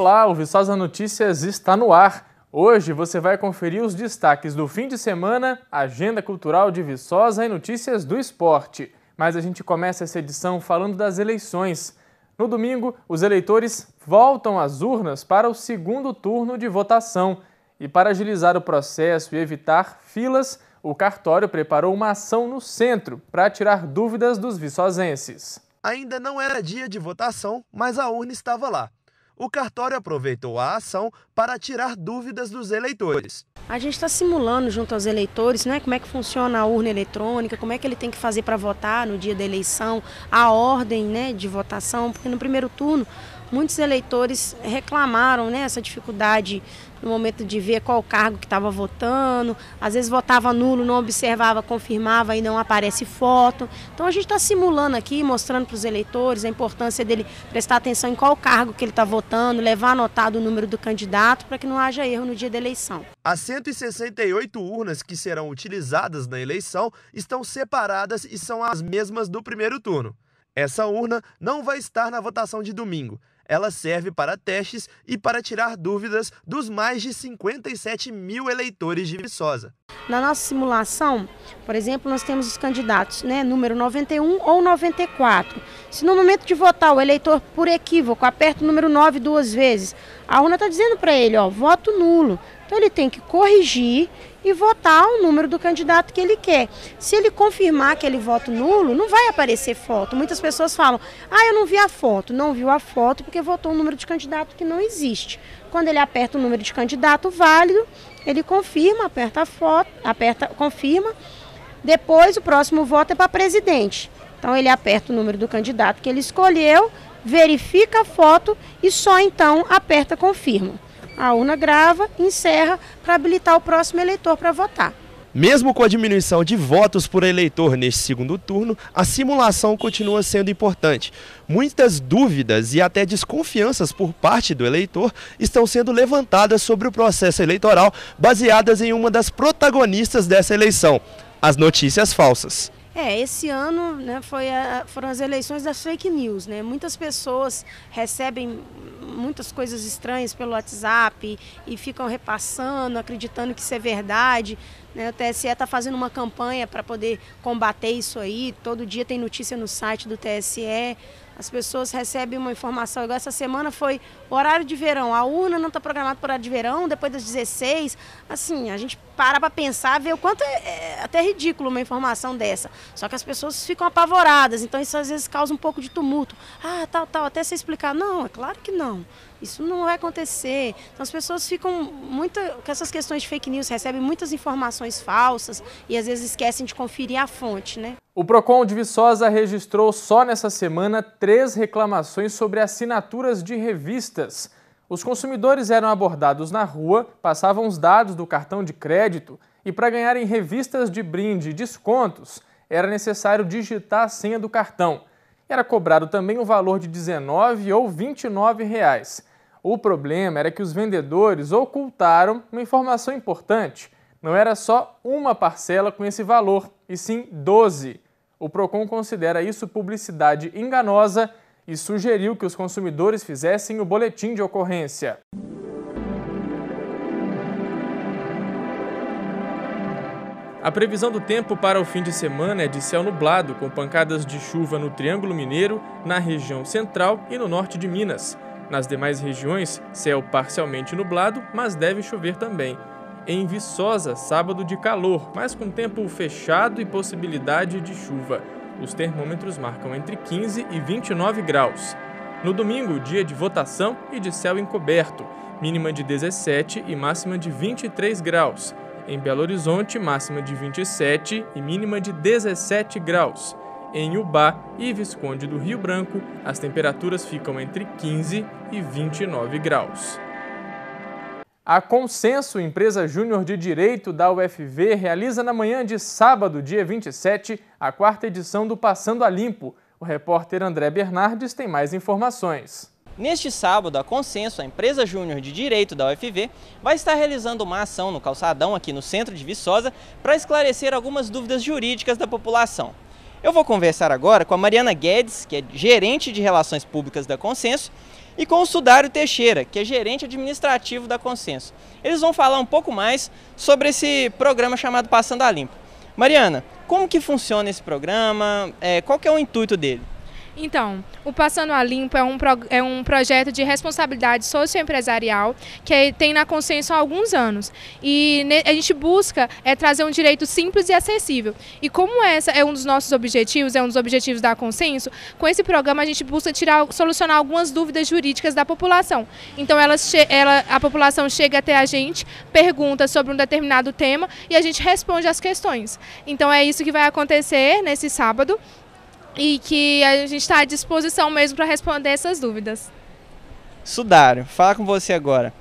Olá, o Viçosa Notícias está no ar. Hoje você vai conferir os destaques do fim de semana, agenda cultural de Viçosa e notícias do esporte. Mas a gente começa essa edição falando das eleições. No domingo, os eleitores voltam às urnas para o segundo turno de votação. E para agilizar o processo e evitar filas, o cartório preparou uma ação no centro para tirar dúvidas dos viçosenses. Ainda não era dia de votação, mas a urna estava lá o cartório aproveitou a ação para tirar dúvidas dos eleitores. A gente está simulando junto aos eleitores, né, como é que funciona a urna eletrônica, como é que ele tem que fazer para votar no dia da eleição, a ordem, né, de votação, porque no primeiro turno Muitos eleitores reclamaram né, essa dificuldade no momento de ver qual cargo que estava votando, às vezes votava nulo, não observava, confirmava e não aparece foto. Então a gente está simulando aqui, mostrando para os eleitores a importância dele prestar atenção em qual cargo que ele está votando, levar anotado o número do candidato para que não haja erro no dia da eleição. As 168 urnas que serão utilizadas na eleição estão separadas e são as mesmas do primeiro turno. Essa urna não vai estar na votação de domingo. Ela serve para testes e para tirar dúvidas dos mais de 57 mil eleitores de Viçosa. Na nossa simulação, por exemplo, nós temos os candidatos né, número 91 ou 94. Se no momento de votar o eleitor, por equívoco, aperta o número 9 duas vezes, a urna está dizendo para ele, ó, voto nulo. Então ele tem que corrigir e votar o número do candidato que ele quer. Se ele confirmar aquele voto nulo, não vai aparecer foto. Muitas pessoas falam: "Ah, eu não vi a foto". Não viu a foto porque votou um número de candidato que não existe. Quando ele aperta o número de candidato válido, ele confirma, aperta a foto, aperta, confirma. Depois o próximo voto é para presidente. Então ele aperta o número do candidato que ele escolheu, verifica a foto e só então aperta confirma a urna grava, encerra para habilitar o próximo eleitor para votar. Mesmo com a diminuição de votos por eleitor neste segundo turno, a simulação continua sendo importante. Muitas dúvidas e até desconfianças por parte do eleitor estão sendo levantadas sobre o processo eleitoral, baseadas em uma das protagonistas dessa eleição, as notícias falsas. É, esse ano né, a, foram as eleições das fake news. Né? Muitas pessoas recebem muitas coisas estranhas pelo WhatsApp e ficam repassando, acreditando que isso é verdade. Né, o TSE está fazendo uma campanha para poder combater isso aí. Todo dia tem notícia no site do TSE. As pessoas recebem uma informação. Igual essa semana foi horário de verão. A urna não está programada para horário de verão, depois das 16. Assim, a gente para para pensar, ver o quanto é, é até ridículo uma informação dessa. Só que as pessoas ficam apavoradas. Então isso às vezes causa um pouco de tumulto. Ah, tal, tal. Até se explicar. Não, é claro que não. Isso não vai acontecer. Então as pessoas ficam muito. com essas questões de fake news, recebem muitas informações falsas e às vezes esquecem de conferir a fonte, né? O PROCON de Viçosa registrou só nessa semana três reclamações sobre assinaturas de revistas. Os consumidores eram abordados na rua, passavam os dados do cartão de crédito e, para ganharem revistas de brinde e descontos, era necessário digitar a senha do cartão. Era cobrado também o valor de R$ 19 ou R$ 29. Reais. O problema era que os vendedores ocultaram uma informação importante. Não era só uma parcela com esse valor, e sim 12. O Procon considera isso publicidade enganosa e sugeriu que os consumidores fizessem o boletim de ocorrência. A previsão do tempo para o fim de semana é de céu nublado, com pancadas de chuva no Triângulo Mineiro, na região central e no norte de Minas. Nas demais regiões, céu parcialmente nublado, mas deve chover também. Em Viçosa, sábado de calor, mas com tempo fechado e possibilidade de chuva. Os termômetros marcam entre 15 e 29 graus. No domingo, dia de votação e de céu encoberto, mínima de 17 e máxima de 23 graus. Em Belo Horizonte, máxima de 27 e mínima de 17 graus. Em Ubá e Visconde do Rio Branco, as temperaturas ficam entre 15 e 29 graus. A Consenso, empresa júnior de direito da UFV, realiza na manhã de sábado, dia 27, a quarta edição do Passando a Limpo. O repórter André Bernardes tem mais informações. Neste sábado, a Consenso, a empresa júnior de direito da UFV, vai estar realizando uma ação no calçadão aqui no centro de Viçosa para esclarecer algumas dúvidas jurídicas da população. Eu vou conversar agora com a Mariana Guedes, que é gerente de Relações Públicas da Consenso, e com o Sudário Teixeira, que é gerente administrativo da Consenso. Eles vão falar um pouco mais sobre esse programa chamado Passando a Limpo. Mariana, como que funciona esse programa? É, qual que é o intuito dele? Então, o Passando a Limpo é um, pro, é um projeto de responsabilidade socioempresarial que é, tem na Consenso há alguns anos. E ne, a gente busca é trazer um direito simples e acessível. E como essa é um dos nossos objetivos, é um dos objetivos da Consenso, com esse programa a gente busca tirar, solucionar algumas dúvidas jurídicas da população. Então, ela, a população chega até a gente, pergunta sobre um determinado tema e a gente responde às questões. Então, é isso que vai acontecer nesse sábado e que a gente está à disposição mesmo para responder essas dúvidas. Sudário, fala com você agora.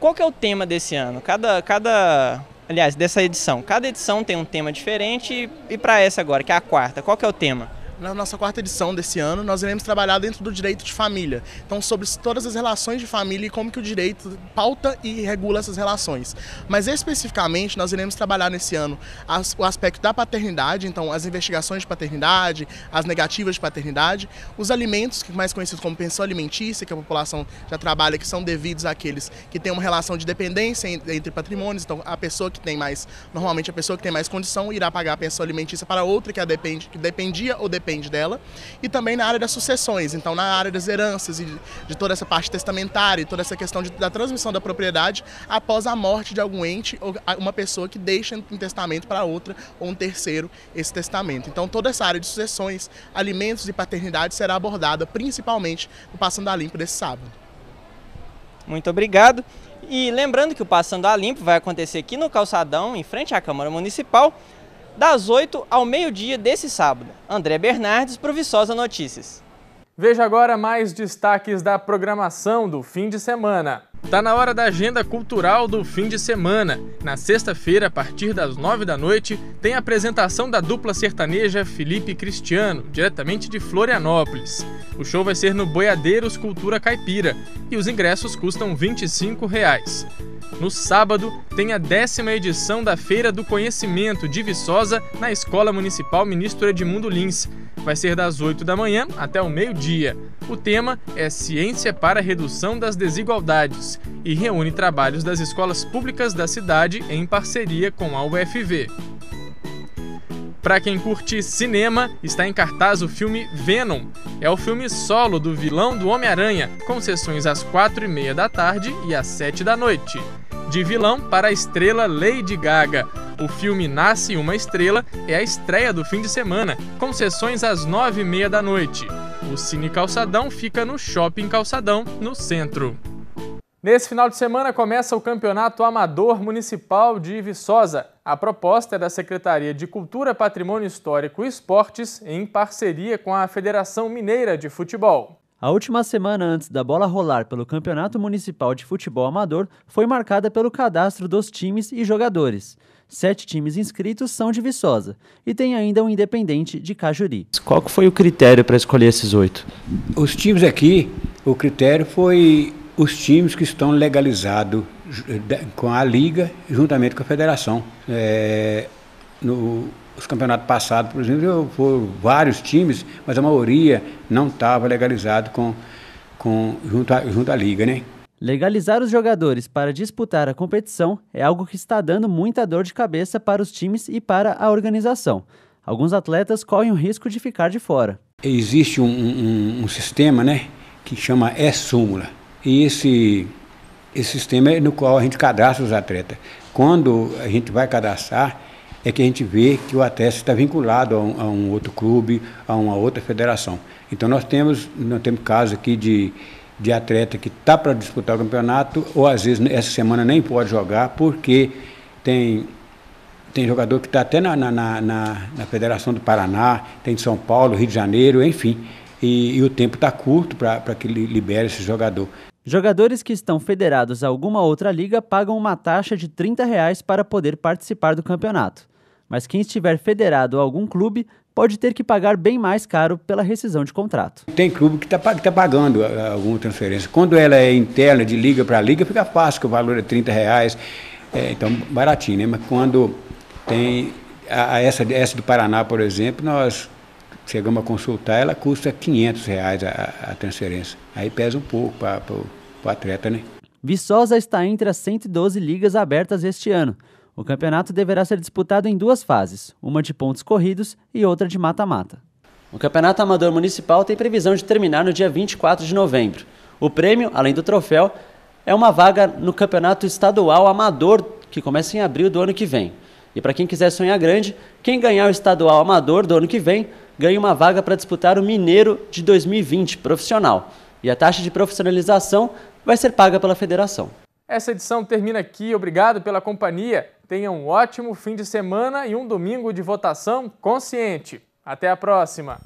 Qual que é o tema desse ano? Cada, cada, aliás, dessa edição. Cada edição tem um tema diferente e, e para essa agora, que é a quarta, qual que é o tema? na nossa quarta edição desse ano, nós iremos trabalhar dentro do direito de família. Então, sobre todas as relações de família e como que o direito pauta e regula essas relações. Mas especificamente, nós iremos trabalhar nesse ano as, o aspecto da paternidade, então as investigações de paternidade, as negativas de paternidade, os alimentos, que mais conhecidos como pensão alimentícia, que a população já trabalha, que são devidos àqueles que têm uma relação de dependência entre patrimônios. Então, a pessoa que tem mais, normalmente a pessoa que tem mais condição irá pagar a pensão alimentícia para outra que a depende, que dependia ou depende depende dela, e também na área das sucessões, então na área das heranças e de toda essa parte testamentária e toda essa questão de, da transmissão da propriedade após a morte de algum ente ou uma pessoa que deixa um testamento para outra ou um terceiro esse testamento. Então toda essa área de sucessões, alimentos e paternidade será abordada principalmente no Passando a Limpo desse sábado. Muito obrigado. E lembrando que o Passando a Limpo vai acontecer aqui no Calçadão, em frente à Câmara Municipal, das 8 ao meio-dia desse sábado. André Bernardes, para Viçosa Notícias. Veja agora mais destaques da programação do fim de semana. Tá na hora da agenda cultural do fim de semana. Na sexta-feira, a partir das nove da noite, tem a apresentação da dupla sertaneja Felipe Cristiano, diretamente de Florianópolis. O show vai ser no Boiadeiros Cultura Caipira e os ingressos custam R$ 25. Reais. No sábado, tem a décima edição da Feira do Conhecimento de Viçosa na Escola Municipal Ministro Edmundo Lins. Vai ser das 8 da manhã até o meio-dia. O tema é Ciência para a Redução das Desigualdades e reúne trabalhos das escolas públicas da cidade em parceria com a UFV. Para quem curte cinema, está em cartaz o filme Venom. É o filme solo do vilão do Homem-Aranha, com sessões às 4 e meia da tarde e às 7 da noite de vilão para a estrela Lady Gaga. O filme Nasce Uma Estrela é a estreia do fim de semana, com sessões às nove e meia da noite. O Cine Calçadão fica no Shopping Calçadão, no centro. Nesse final de semana começa o Campeonato Amador Municipal de Viçosa. A proposta é da Secretaria de Cultura, Patrimônio Histórico e Esportes, em parceria com a Federação Mineira de Futebol. A última semana antes da bola rolar pelo Campeonato Municipal de Futebol Amador foi marcada pelo cadastro dos times e jogadores. Sete times inscritos são de Viçosa e tem ainda um Independente de Cajuri. Qual foi o critério para escolher esses oito? Os times aqui, o critério foi os times que estão legalizados eh, com a Liga juntamente com a Federação. É, no, os campeonatos passados, por exemplo, eu vários times, mas a maioria não estava legalizado com, com, junto, junto à liga, né? Legalizar os jogadores para disputar a competição é algo que está dando muita dor de cabeça para os times e para a organização. Alguns atletas correm o risco de ficar de fora. Existe um, um, um sistema né, que chama E-Súmula. E esse, esse sistema é no qual a gente cadastra os atletas. Quando a gente vai cadastrar, é que a gente vê que o atleta está vinculado a um, a um, outro clube, a uma outra federação. Então nós temos, nós temos casos aqui de, de atleta que está para disputar o campeonato, ou às vezes essa semana nem pode jogar, porque tem, tem jogador que está até na, na, na, na, Federação do Paraná, tem de São Paulo, Rio de Janeiro, enfim. E, e o tempo está curto para que ele libere esse jogador. Jogadores que estão federados a alguma outra liga pagam uma taxa de R$ reais para poder participar do campeonato mas quem estiver federado a algum clube pode ter que pagar bem mais caro pela rescisão de contrato. Tem clube que está tá pagando ah, ah, alguma transferência. Quando ela é interna, de liga para liga, fica fácil, que o valor é 30 reais, é, então baratinho, né? Mas quando tem a, a essa, essa do Paraná, por exemplo, nós chegamos a consultar, ela custa 500 reais a, a transferência. Aí pesa um pouco para o atleta, né? Viçosa está entre as 112 ligas abertas este ano. O campeonato deverá ser disputado em duas fases, uma de pontos corridos e outra de mata-mata. O Campeonato Amador Municipal tem previsão de terminar no dia 24 de novembro. O prêmio, além do troféu, é uma vaga no Campeonato Estadual Amador, que começa em abril do ano que vem. E para quem quiser sonhar grande, quem ganhar o Estadual Amador do ano que vem ganha uma vaga para disputar o Mineiro de 2020 profissional. E a taxa de profissionalização vai ser paga pela federação. Essa edição termina aqui. Obrigado pela companhia. Tenha um ótimo fim de semana e um domingo de votação consciente. Até a próxima!